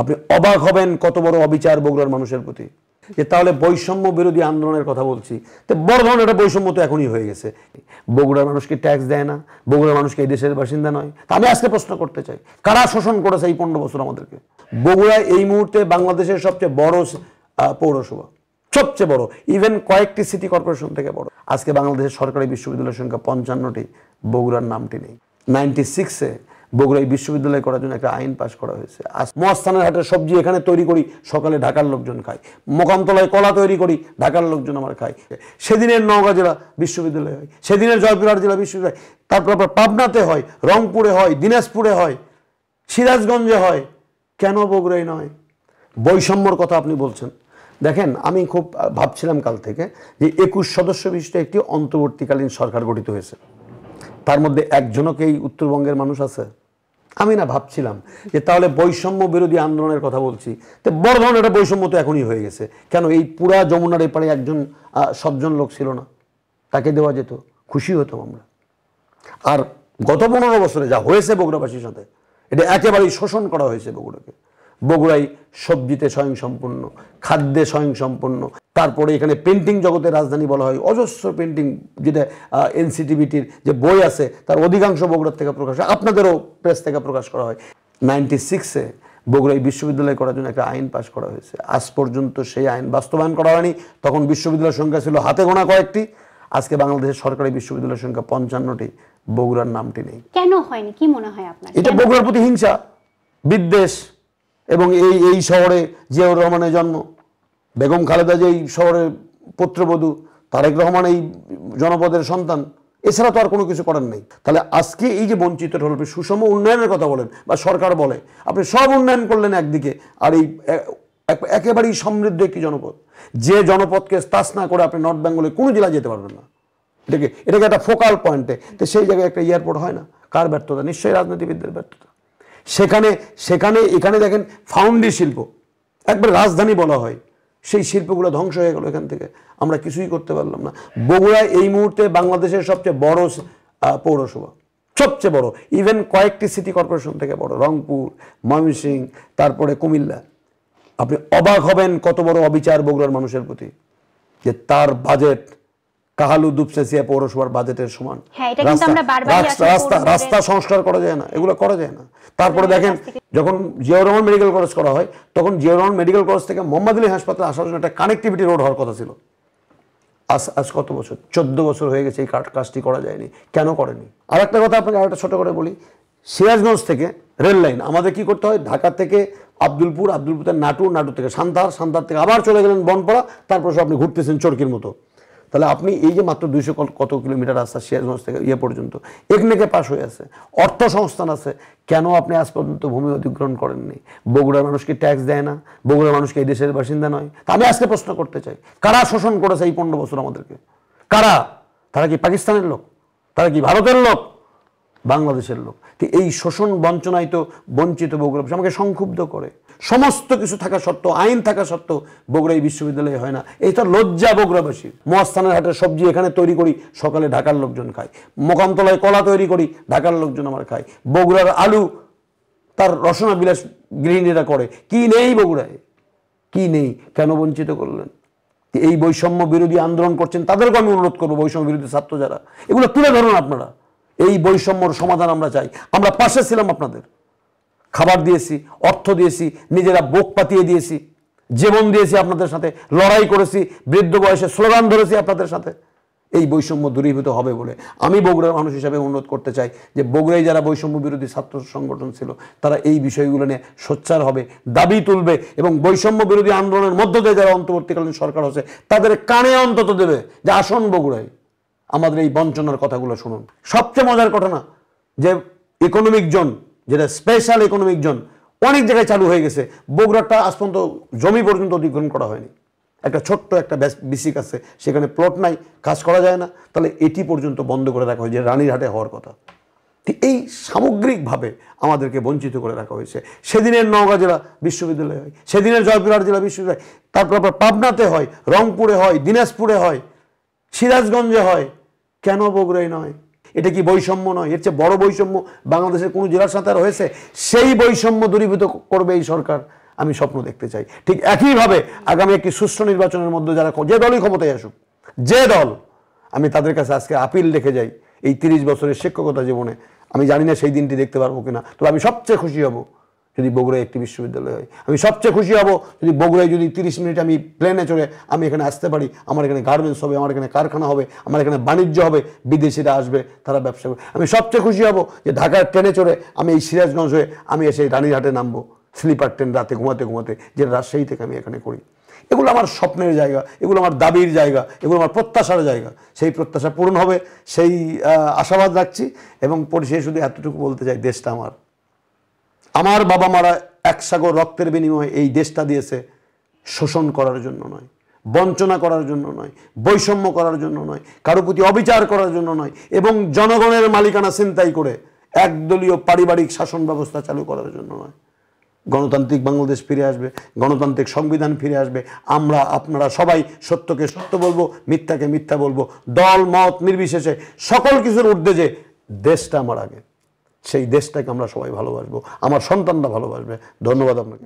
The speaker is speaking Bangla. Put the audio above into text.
আপনি অবাক হবেন কত বড় অবিচার বগুড়ার মানুষের প্রতি যে তাহলে বৈষম্য বিরোধী আন্দোলনের কথা বলছি তো বড় ধরনের একটা বৈষম্য তো এখনই হয়ে গেছে বগুড়ার মানুষকে ট্যাক্স দেয় না বগুড়ার মানুষকে এই দেশের বাসিন্দা নয় তা আমি আজকে প্রশ্ন করতে চাই কারা শোষণ করেছে এই পনেরো বছর আমাদেরকে বগুড়ায় এই মুহূর্তে বাংলাদেশের সবচেয়ে বড় পৌরসভা সবচেয়ে বড় ইভেন কয়েকটি সিটি কর্পোরেশন থেকে বড় আজকে বাংলাদেশের সরকারি বিশ্ববিদ্যালয়ের সংখ্যা পঞ্চান্নটি বগুড়ার নামটি নেই নাইনটি সিক্সে বগুড়াই বিশ্ববিদ্যালয় করার জন্য একটা আইন পাশ করা হয়েছে আর মহাস্থানের হাটের সবজি এখানে তৈরি করি সকালে ঢাকার লোকজন খায় মোকামতলায় কলা তৈরি করি ঢাকার লোকজন আমার খায় সেদিনের নওগাঁ জেলা বিশ্ববিদ্যালয় হয় সেদিনের জয়পুরহাট জেলা বিশ্ববিদ্যালয় তারপর আপনার পাবনাতে হয় রংপুরে হয় দিনাজপুরে হয় সিরাজগঞ্জে হয় কেন বগুড়াই নয় বৈষম্যর কথা আপনি বলছেন দেখেন আমি খুব ভাবছিলাম কাল থেকে যে একুশ সদস্য বিশিষ্ট একটি অন্তর্বর্তীকালীন সরকার গঠিত হয়েছে তার মধ্যে একজনকেই উত্তরবঙ্গের মানুষ আছে আমি না ভাবছিলাম যে তাহলে বৈষম্য বিরোধী আন্দোলনের কথা বলছি তো বড় ধরনের একটা বৈষম্য তো এখনই হয়ে গেছে কেন এই পুরা যমুনার এপারে একজন সজ্জন লোক ছিল না তাকে দেওয়া যেত খুশি হতাম আমরা আর গত পনেরো বছরে যা হয়েছে বগুড়াবাসীর সাথে এটা একেবারেই শোষণ করা হয়েছে বগুড়াকে বগুড়াই সবজিতে স্বয়ংসম্পূর্ণ খাদ্যে স্বয়ংসম্পূর্ণ তারপরে এখানে পেন্টিং জগতের রাজধানী বলা হয় অজস্র পেন্টিং যেটা এনসিটিভিটির যে বই আছে তার অধিকাংশ বগুড়ার থেকে প্রকাশ হয় আপনাদেরও প্রেস থেকে প্রকাশ করা হয় নাইনটি সিক্সে বগুড়াই বিশ্ববিদ্যালয় করার জন্য একটা আইন পাশ করা হয়েছে আজ পর্যন্ত সেই আইন বাস্তবায়ন করা হয়নি তখন বিশ্ববিদ্যালয়ের সংখ্যা ছিল হাতে গোনা কয়েকটি আজকে বাংলাদেশের সরকারি বিশ্ববিদ্যালয়ের সংখ্যা পঞ্চান্নটি বগুড়ার নামটি নেই কেন হয়নি কি মনে হয় আপনার এটা বগুড়ার প্রতি হিংসা বিদ্বেষ এবং এই এই শহরে জিয়াউর রহমানের জন্ম বেগম খালেদা যে এই শহরের পুত্রবধূ তারেক রহমান এই জনপদের সন্তান এছাড়া তো আর কোনো কিছু করার নেই তাহলে আজকে এই যে বঞ্চিত হল সুষম উন্নয়নের কথা বলেন বা সরকার বলে আপনি সব উন্নয়ন করলেন একদিকে আর এই একেবারেই সমৃদ্ধ একটি জনপদ যে জনপদকে স্তাস না করে আপনি নর্থ বেঙ্গলে কোনো জেলায় যেতে পারবেন না এটাকে এটাকে একটা ফোকাল পয়েন্টে তো সেই জায়গায় একটা এয়ারপোর্ট হয় না কার ব্যর্থতা নিশ্চয়ই রাজনীতিবিদদের ব্যর্থতা সেখানে সেখানে এখানে দেখেন ফাউন্ডি শিল্প একবার রাজধানী বলা হয় সেই শিল্পগুলো ধ্বংস হয়ে গেল এখান থেকে আমরা কিছুই করতে পারলাম না বগুড়া এই মুহূর্তে বাংলাদেশের সবচেয়ে বড় পৌরসভা সবচেয়ে বড় ইভেন কয়েকটি সিটি কর্পোরেশন থেকে বড় রংপুর ময়মনসিং তারপরে কুমিল্লা আপনি অবাক হবেন কত বড় অবিচার বগুড়ার মানুষের প্রতি যে তার বাজেট কাহালু দুপসেসিয়া পৌরসভার বাজেটের সমান হ্যাঁ, রাস্তা সংস্কার করা যায় না এগুলো করা যায় না তারপরে দেখেন যখন জিয়াউর রহমান মেডিকেল কলেজ করা হয় তখন জিয়াউর রহমান মেডিকেল কলেজ থেকে মোহাম্মদ আলী হাসপাতালে আসার জন্য একটা কানেকটিভিটি রোড হওয়ার কথা ছিল আজ আজ কত বছর চোদ্দ বছর হয়ে গেছে এই কাজটি করা যায়নি কেন করেনি আর একটা কথা আপনাকে আরেকটা ছোটো করে বলি সিরাজগঞ্জ থেকে রেল লাইন আমাদের কি করতে হয় ঢাকা থেকে আব্দুলপুর আব্দুলপুর থেকে নাটু নাটু থেকে সান্তার সান্তার থেকে আবার চলে গেলেন বনপাড়া তারপর সব আপনি ঘুরতেছেন চরকির মতো তাহলে আপনি এই যে মাত্র দুইশো কত কিলোমিটার রাস্তা সিরাজগঞ্জ থেকে ইয়ে পর্যন্ত একনেকে পাশ হয়ে আছে অর্থ সংস্থান আছে কেন আপনি আজ পর্যন্ত ভূমি অধিগ্রহণ করেননি বগুড়ার মানুষকে ট্যাক্স দেয় না বগুড়ার মানুষকে এই দেশের বাসিন্দা নয় তা আমি আজকে প্রশ্ন করতে চাই কারা শোষণ করেছে এই পনেরো বছর আমাদেরকে কারা তারা কি পাকিস্তানের লোক তারা কি ভারতের লোক বাংলাদেশের লোক তো এই শোষণ বঞ্চনায় তো বঞ্চিত বগুড়া আমাকে সংক্ষুব্ধ করে সমস্ত কিছু থাকা সত্ত্বেও আইন থাকা সত্ত্বেও বগুড়া এই বিশ্ববিদ্যালয়ে হয় না এই তো লজ্জা বগুড়াবাসীর মহাস্থানের হাটে সবজি এখানে তৈরি করি সকালে ঢাকার লোকজন খায় মোকামতলায় কলা তৈরি করি ঢাকার লোকজন আমার খায় বগুড়ার আলু তার রসনা বিলাস গৃহিণীরা করে কি নেই বগুড়ায় কি নেই কেন বঞ্চিত করলেন এই বৈষম্য বিরোধী আন্দোলন করছেন তাদেরকে আমি অনুরোধ করবো বৈষম্য বিরোধী ছাত্র যারা এগুলো তুলে ধরুন আপনারা এই বৈষম্যর সমাধান আমরা চাই আমরা পাশে ছিলাম আপনাদের খাবার দিয়েছি অর্থ দিয়েছি নিজেরা বোক পাতিয়ে দিয়েছি জীবন দিয়েছি আপনাদের সাথে লড়াই করেছি বৃদ্ধ বয়সে স্লোগান ধরেছি আপনাদের সাথে এই বৈষম্য দূরীভূত হবে বলে আমি বগুড়ার মানুষ হিসাবে অনুরোধ করতে চাই যে বগুড়ায় যারা বৈষম্য বিরোধী ছাত্র সংগঠন ছিল তারা এই বিষয়গুলো নিয়ে সোচ্চার হবে দাবি তুলবে এবং বৈষম্য বিরোধী আন্দোলনের মধ্য দিয়ে যারা অন্তর্বর্তীকালীন সরকার হচ্ছে তাদের কানে অন্তত দেবে যে আসন বগুড়ায় আমাদের এই বঞ্চনার কথাগুলো শুনুন সবচেয়ে মজার ঘটনা যে ইকোনমিক জোন যেটা স্পেশাল ইকোনমিক জোন অনেক জায়গায় চালু হয়ে গেছে বগুড়াটা আজ পর্যন্ত জমি পর্যন্ত অধিগ্রহণ করা হয়নি একটা ছোট্ট একটা বিসিক আছে সেখানে প্লট নাই কাজ করা যায় না তাহলে এটি পর্যন্ত বন্ধ করে রাখা হয়েছে রানীরহাটে হওয়ার কথা এই সামগ্রিকভাবে আমাদেরকে বঞ্চিত করে রাখা হয়েছে সেদিনের নওগাঁ জেলা বিশ্ববিদ্যালয় হয় সেদিনের জয়পুরহাট জেলা বিশ্ববিদ্যালয় তারপর আবার পাবনাতে হয় রংপুরে হয় দিনাজপুরে হয় সিরাজগঞ্জে হয় কেন বগুড়াই নয় এটা কি বৈষম্য নয় এর চেয়ে বড় বৈষম্য বাংলাদেশের কোনো জেলার সাথে আর হয়েছে সেই বৈষম্য দূরীভূত করবে এই সরকার আমি স্বপ্ন দেখতে চাই ঠিক একইভাবে আগামী একটি সুষ্ঠু নির্বাচনের মধ্যে যারা যে দলই ক্ষমতায় আসুক যে দল আমি তাদের কাছে আজকে আপিল রেখে যাই এই তিরিশ বছরের শিক্ষকতা জীবনে আমি জানি না সেই দিনটি দেখতে পারবো কিনা তবে আমি সবচেয়ে খুশি হব যদি বগুড়ায় একটি বিশ্ববিদ্যালয় হয় আমি সবচেয়ে খুশি হব যদি বগুড়ায় যদি তিরিশ মিনিট আমি প্লেনে চড়ে আমি এখানে আসতে পারি আমার এখানে গার্মেন্টস হবে আমার এখানে কারখানা হবে আমার এখানে বাণিজ্য হবে বিদেশিরা আসবে তারা ব্যবসা করবে আমি সবচেয়ে খুশি হব যে ঢাকার ট্রেনে চড়ে আমি এই সিরাজগঞ্জ হয়ে আমি এসে রানীঘাটে নামবো স্লিপার ট্রেন রাতে ঘুমাতে ঘুমাতে যেটা রাজশাহী থেকে আমি এখানে করি এগুলো আমার স্বপ্নের জায়গা এগুলো আমার দাবির জায়গা এগুলো আমার প্রত্যাশার জায়গা সেই প্রত্যাশা পূরণ হবে সেই আশাবাদ রাখছি এবং পরিশেষে শুধু এতটুকু বলতে চাই দেশটা আমার আমার বাবা মারা এক সাগর রক্তের বিনিময়ে এই দেশটা দিয়েছে শোষণ করার জন্য নয় বঞ্চনা করার জন্য নয় বৈষম্য করার জন্য নয় কারো প্রতি অবিচার করার জন্য নয় এবং জনগণের মালিকানা চিন্তাই করে একদলীয় পারিবারিক শাসন ব্যবস্থা চালু করার জন্য নয় গণতান্ত্রিক বাংলাদেশ ফিরে আসবে গণতান্ত্রিক সংবিধান ফিরে আসবে আমরা আপনারা সবাই সত্যকে সত্য বলবো মিথ্যাকে মিথ্যা বলবো দল মত নির্বিশেষে সকল কিছুর ঊর্ধ্বে যে দেশটা আমার আগে সেই দেশটাকে আমরা সবাই ভালোবাসবো আমার সন্তানরা ভালোবাসবে ধন্যবাদ আপনাকে